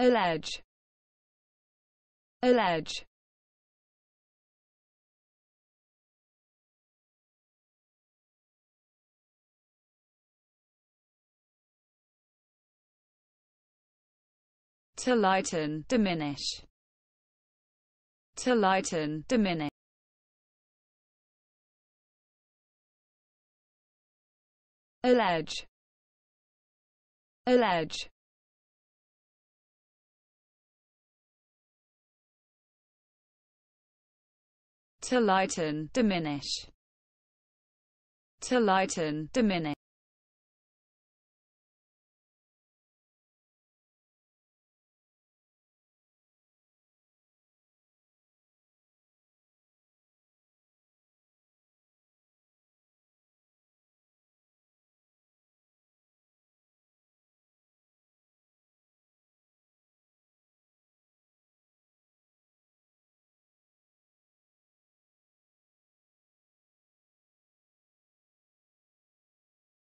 allege allege to lighten diminish to lighten diminish allege allege to lighten, diminish, to lighten, diminish.